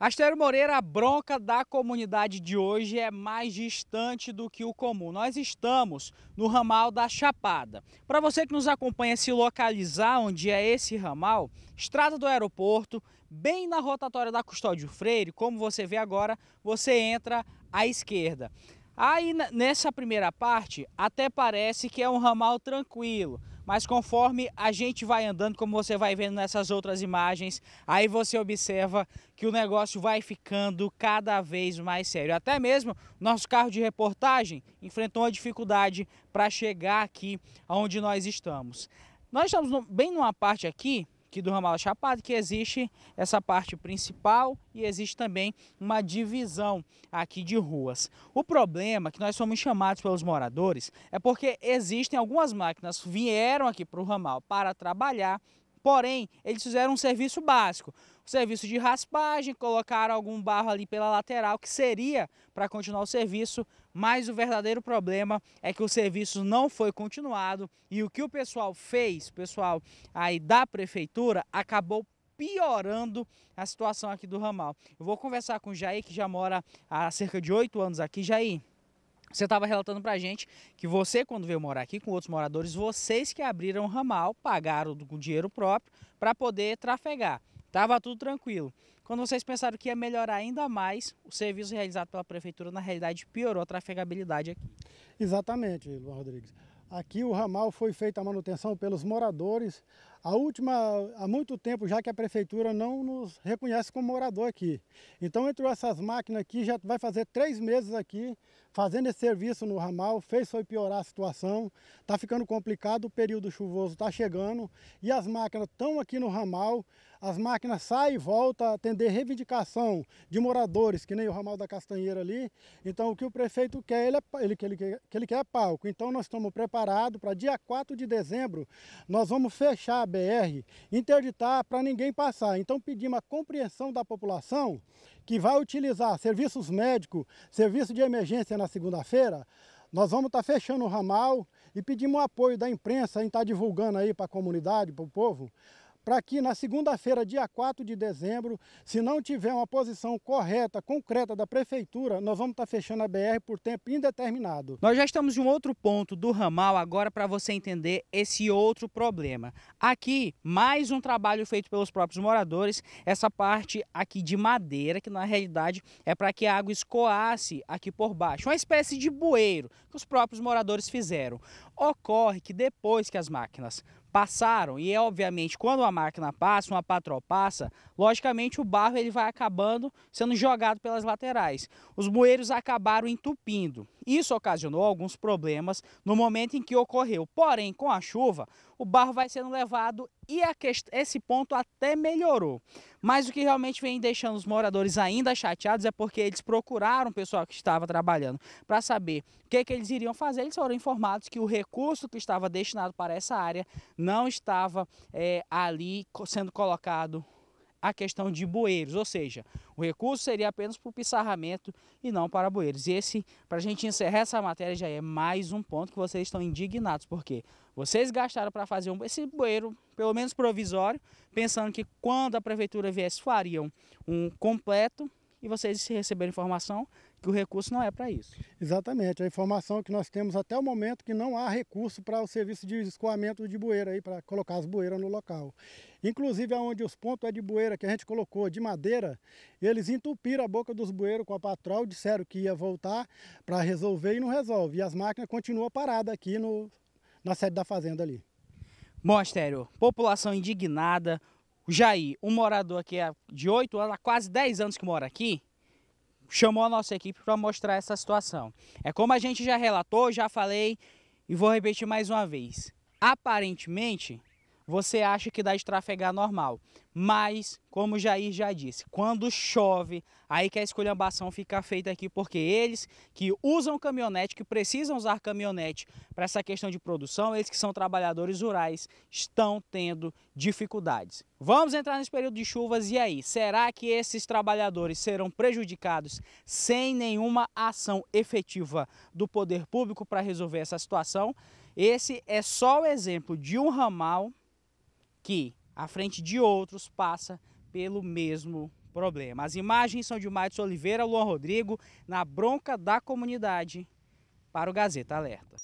Astério Moreira, a bronca da comunidade de hoje é mais distante do que o comum. Nós estamos no ramal da Chapada. Para você que nos acompanha se localizar onde é esse ramal, estrada do aeroporto, bem na rotatória da Custódio Freire, como você vê agora, você entra à esquerda. Aí nessa primeira parte até parece que é um ramal tranquilo, mas conforme a gente vai andando, como você vai vendo nessas outras imagens, aí você observa que o negócio vai ficando cada vez mais sério. Até mesmo nosso carro de reportagem enfrentou uma dificuldade para chegar aqui aonde nós estamos. Nós estamos bem numa parte aqui aqui do ramal Chapado que existe essa parte principal e existe também uma divisão aqui de ruas. O problema é que nós somos chamados pelos moradores é porque existem algumas máquinas vieram aqui para o ramal para trabalhar, porém eles fizeram um serviço básico serviço de raspagem, colocaram algum barro ali pela lateral, que seria para continuar o serviço, mas o verdadeiro problema é que o serviço não foi continuado e o que o pessoal fez, o pessoal aí da prefeitura, acabou piorando a situação aqui do ramal. Eu vou conversar com o Jair, que já mora há cerca de oito anos aqui. Jair, você estava relatando para a gente que você, quando veio morar aqui com outros moradores, vocês que abriram o ramal, pagaram com dinheiro próprio para poder trafegar. Estava tudo tranquilo. Quando vocês pensaram que ia melhorar ainda mais, o serviço realizado pela prefeitura, na realidade, piorou a trafegabilidade aqui. Exatamente, Luan Rodrigues. Aqui o ramal foi feita a manutenção pelos moradores, a última, há muito tempo já que a prefeitura não nos reconhece como morador aqui. Então entrou essas máquinas aqui, já vai fazer três meses aqui, fazendo esse serviço no ramal, fez foi piorar a situação, está ficando complicado, o período chuvoso está chegando e as máquinas estão aqui no ramal, as máquinas saem e voltam a atender reivindicação de moradores, que nem o ramal da Castanheira ali. Então o que o prefeito quer, ele, é ele, ele, ele quer é palco. Então nós estamos preparados para dia 4 de dezembro, nós vamos fechar BR, interditar para ninguém passar. Então pedimos a compreensão da população que vai utilizar serviços médicos, serviço de emergência na segunda-feira. Nós vamos estar tá fechando o ramal e pedimos o apoio da imprensa em estar tá divulgando aí para a comunidade, para o povo, para que na segunda-feira, dia 4 de dezembro, se não tiver uma posição correta, concreta da prefeitura, nós vamos estar tá fechando a BR por tempo indeterminado. Nós já estamos em um outro ponto do ramal agora para você entender esse outro problema. Aqui, mais um trabalho feito pelos próprios moradores, essa parte aqui de madeira, que na realidade é para que a água escoasse aqui por baixo, uma espécie de bueiro que os próprios moradores fizeram. Ocorre que depois que as máquinas passaram. E é obviamente quando a máquina passa, uma patroa passa, logicamente o barro ele vai acabando sendo jogado pelas laterais. Os bueiros acabaram entupindo. Isso ocasionou alguns problemas no momento em que ocorreu. Porém, com a chuva, o barro vai sendo levado e esse ponto até melhorou. Mas o que realmente vem deixando os moradores ainda chateados é porque eles procuraram o pessoal que estava trabalhando para saber o que, que eles iriam fazer. Eles foram informados que o recurso que estava destinado para essa área não estava é, ali sendo colocado a questão de bueiros, ou seja, o recurso seria apenas para o pissarramento e não para bueiros. E esse, para a gente encerrar essa matéria, já é mais um ponto que vocês estão indignados, porque vocês gastaram para fazer um, esse bueiro, pelo menos provisório, pensando que quando a prefeitura viesse, fariam um completo, e vocês receberam informação que o recurso não é para isso. Exatamente, a informação que nós temos até o momento que não há recurso para o serviço de escoamento de bueira aí, para colocar as bueiras no local. Inclusive aonde os pontos é de bueira que a gente colocou de madeira, eles entupiram a boca dos bueiros com a patrol, disseram que ia voltar para resolver e não resolve. E as máquinas continuam paradas aqui no, na sede da fazenda ali. Bom, Astério, população indignada, o Jair, um morador aqui é de 8 anos, há quase 10 anos que mora aqui, chamou a nossa equipe para mostrar essa situação. É como a gente já relatou, já falei e vou repetir mais uma vez. Aparentemente, você acha que dá de trafegar normal. Mas, como o Jair já disse, quando chove, aí que a esculhambação fica feita aqui, porque eles que usam caminhonete, que precisam usar caminhonete para essa questão de produção, eles que são trabalhadores rurais, estão tendo dificuldades. Vamos entrar nesse período de chuvas e aí? Será que esses trabalhadores serão prejudicados sem nenhuma ação efetiva do poder público para resolver essa situação? Esse é só o exemplo de um ramal que, à frente de outros, passa pelo mesmo problema. As imagens são de Matos Oliveira, Luan Rodrigo, na bronca da comunidade, para o Gazeta Alerta.